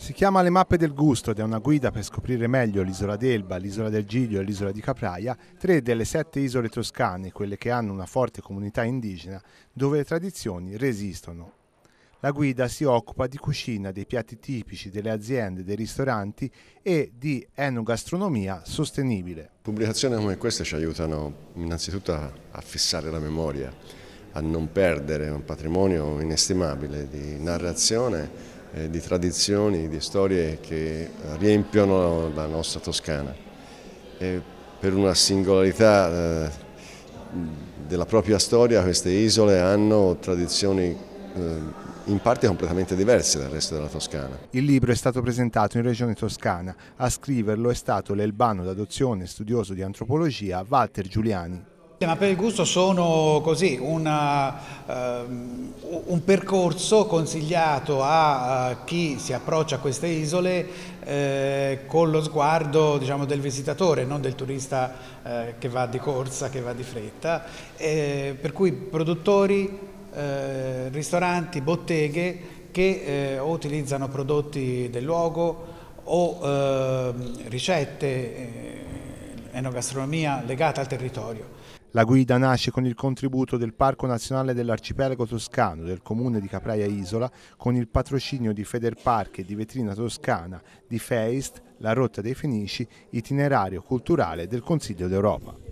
Si chiama Le mappe del gusto ed è una guida per scoprire meglio l'isola d'Elba, l'isola del Giglio e l'isola di Capraia, tre delle sette isole toscane, quelle che hanno una forte comunità indigena, dove le tradizioni resistono. La guida si occupa di cucina, dei piatti tipici, delle aziende, dei ristoranti e di enogastronomia sostenibile. Pubblicazioni come queste ci aiutano innanzitutto a fissare la memoria, a non perdere un patrimonio inestimabile di narrazione eh, di tradizioni, di storie che riempiono la nostra Toscana. E per una singolarità eh, della propria storia queste isole hanno tradizioni eh, in parte completamente diverse dal resto della Toscana. Il libro è stato presentato in Regione Toscana, a scriverlo è stato l'elbano d'adozione e studioso di antropologia Walter Giuliani. Eh, ma per il gusto sono così, una, um, eh, un percorso consigliato a, a chi si approccia a queste isole eh, con lo sguardo diciamo, del visitatore, non del turista eh, che va di corsa, che va di fretta, eh, per cui produttori, eh, ristoranti, botteghe che o utilizzano prodotti del luogo o ricette, enogastronomia legata al territorio. La guida nasce con il contributo del Parco Nazionale dell'Arcipelago Toscano, del comune di Capraia Isola, con il patrocinio di Federparche, di Vetrina Toscana, di Feist, la Rotta dei Fenici, itinerario culturale del Consiglio d'Europa.